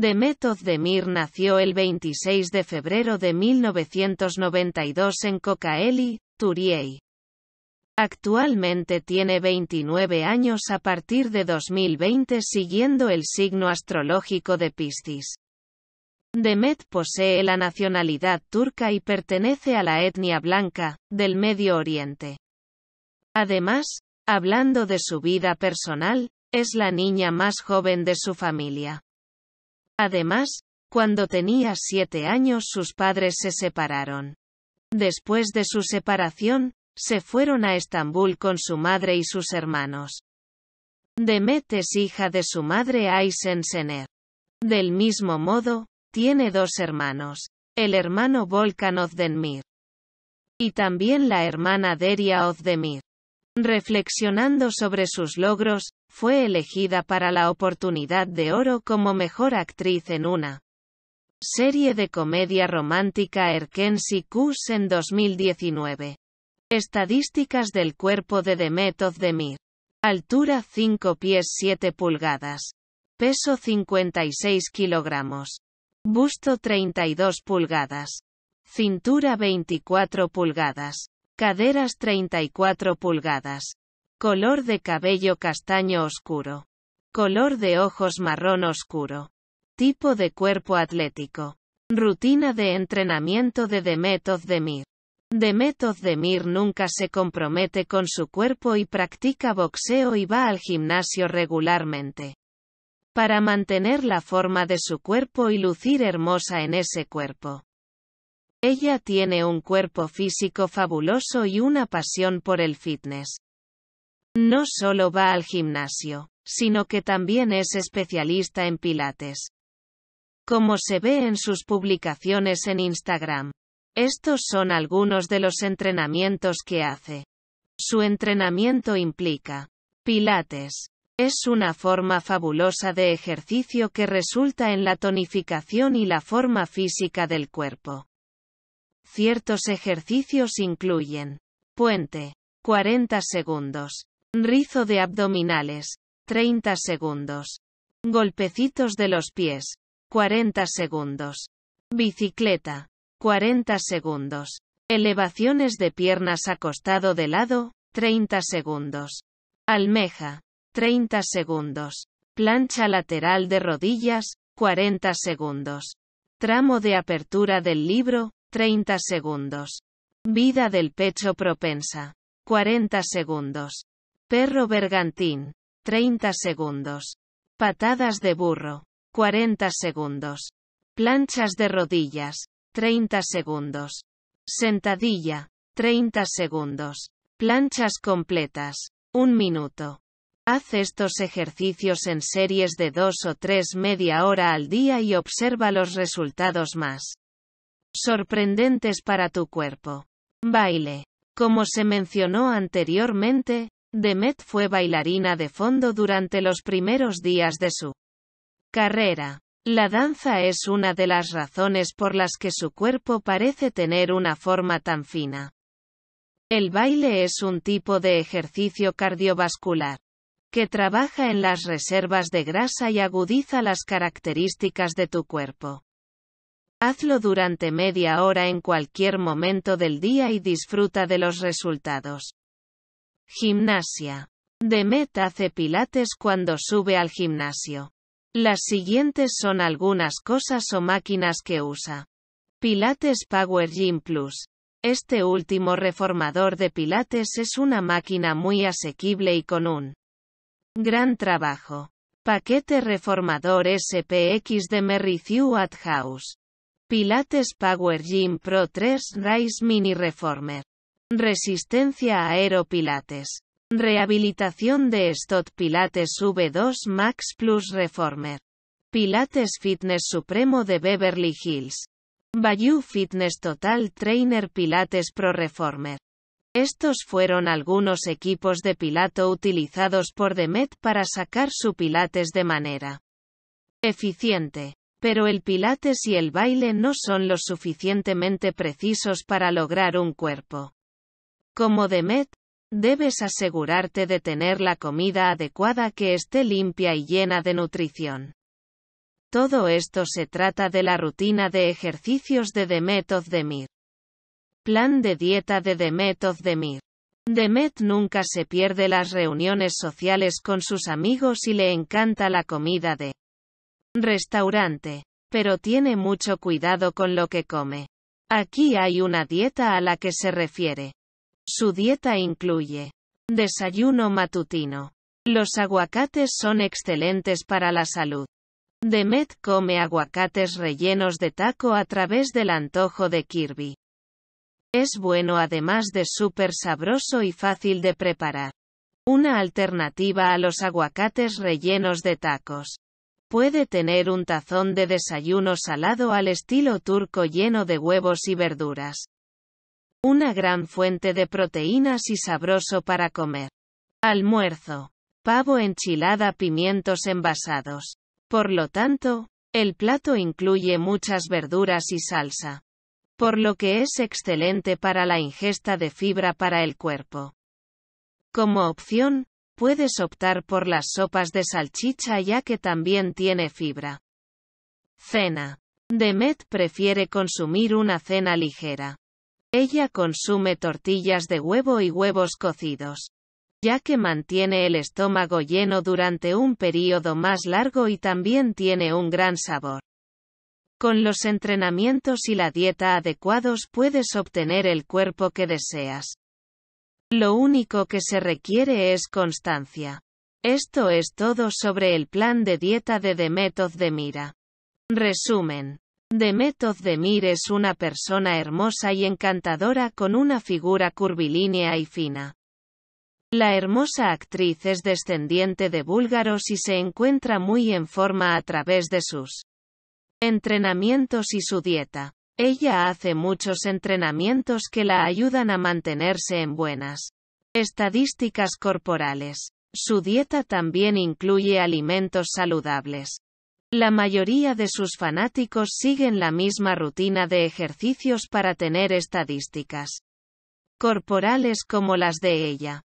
Demet Ozdemir nació el 26 de febrero de 1992 en Cocaeli, Turiei. Actualmente tiene 29 años a partir de 2020 siguiendo el signo astrológico de Piscis. Demet posee la nacionalidad turca y pertenece a la etnia blanca, del Medio Oriente. Además, hablando de su vida personal, es la niña más joven de su familia. Además, cuando tenía siete años sus padres se separaron. Después de su separación, se fueron a Estambul con su madre y sus hermanos. Demet es hija de su madre Aysen Sener. Del mismo modo, tiene dos hermanos, el hermano Volkan Ozdemir. y también la hermana Deria Ozdemir. Reflexionando sobre sus logros, fue elegida para la oportunidad de oro como mejor actriz en una serie de comedia romántica Erkensi Kuss en 2019. Estadísticas del cuerpo de Demet Demir. Altura 5 pies 7 pulgadas. Peso 56 kilogramos. Busto 32 pulgadas. Cintura 24 pulgadas. Caderas 34 pulgadas. Color de cabello castaño oscuro. Color de ojos marrón oscuro. Tipo de cuerpo atlético. Rutina de entrenamiento de Demet Demir. Demet Demir nunca se compromete con su cuerpo y practica boxeo y va al gimnasio regularmente. Para mantener la forma de su cuerpo y lucir hermosa en ese cuerpo. Ella tiene un cuerpo físico fabuloso y una pasión por el fitness. No solo va al gimnasio, sino que también es especialista en pilates. Como se ve en sus publicaciones en Instagram. Estos son algunos de los entrenamientos que hace. Su entrenamiento implica pilates. Es una forma fabulosa de ejercicio que resulta en la tonificación y la forma física del cuerpo. Ciertos ejercicios incluyen puente, 40 segundos, Rizo de abdominales. 30 segundos. Golpecitos de los pies. 40 segundos. Bicicleta. 40 segundos. Elevaciones de piernas acostado de lado. 30 segundos. Almeja. 30 segundos. Plancha lateral de rodillas. 40 segundos. Tramo de apertura del libro. 30 segundos. Vida del pecho propensa. 40 segundos. Perro bergantín. 30 segundos. Patadas de burro. 40 segundos. Planchas de rodillas. 30 segundos. Sentadilla. 30 segundos. Planchas completas. 1 minuto. Haz estos ejercicios en series de 2 o 3 media hora al día y observa los resultados más sorprendentes para tu cuerpo. Baile. Como se mencionó anteriormente, Demet fue bailarina de fondo durante los primeros días de su carrera. La danza es una de las razones por las que su cuerpo parece tener una forma tan fina. El baile es un tipo de ejercicio cardiovascular que trabaja en las reservas de grasa y agudiza las características de tu cuerpo. Hazlo durante media hora en cualquier momento del día y disfruta de los resultados. Gimnasia. Demet hace pilates cuando sube al gimnasio. Las siguientes son algunas cosas o máquinas que usa. Pilates Power Gym Plus. Este último reformador de pilates es una máquina muy asequible y con un gran trabajo. Paquete reformador SPX de Merrithew at House. Pilates Power Gym Pro 3 Rise Mini Reformer. Resistencia aeropilates. Rehabilitación de Stott Pilates V2 Max Plus Reformer. Pilates Fitness Supremo de Beverly Hills. Bayou Fitness Total Trainer Pilates Pro Reformer. Estos fueron algunos equipos de pilato utilizados por Demet para sacar su pilates de manera eficiente. Pero el pilates y el baile no son lo suficientemente precisos para lograr un cuerpo como Demet, debes asegurarte de tener la comida adecuada que esté limpia y llena de nutrición. Todo esto se trata de la rutina de ejercicios de Demet demir Plan de dieta de Demet demir Demet nunca se pierde las reuniones sociales con sus amigos y le encanta la comida de restaurante, pero tiene mucho cuidado con lo que come. Aquí hay una dieta a la que se refiere. Su dieta incluye desayuno matutino. Los aguacates son excelentes para la salud. Demet come aguacates rellenos de taco a través del antojo de Kirby. Es bueno además de súper sabroso y fácil de preparar. Una alternativa a los aguacates rellenos de tacos. Puede tener un tazón de desayuno salado al estilo turco lleno de huevos y verduras. Una gran fuente de proteínas y sabroso para comer. Almuerzo. Pavo enchilada pimientos envasados. Por lo tanto, el plato incluye muchas verduras y salsa. Por lo que es excelente para la ingesta de fibra para el cuerpo. Como opción, puedes optar por las sopas de salchicha ya que también tiene fibra. Cena. Demet prefiere consumir una cena ligera. Ella consume tortillas de huevo y huevos cocidos, ya que mantiene el estómago lleno durante un período más largo y también tiene un gran sabor. Con los entrenamientos y la dieta adecuados puedes obtener el cuerpo que deseas. Lo único que se requiere es constancia. Esto es todo sobre el plan de dieta de The de Mira. Resumen. Demet Mir es una persona hermosa y encantadora con una figura curvilínea y fina. La hermosa actriz es descendiente de búlgaros y se encuentra muy en forma a través de sus entrenamientos y su dieta. Ella hace muchos entrenamientos que la ayudan a mantenerse en buenas estadísticas corporales. Su dieta también incluye alimentos saludables. La mayoría de sus fanáticos siguen la misma rutina de ejercicios para tener estadísticas corporales como las de ella.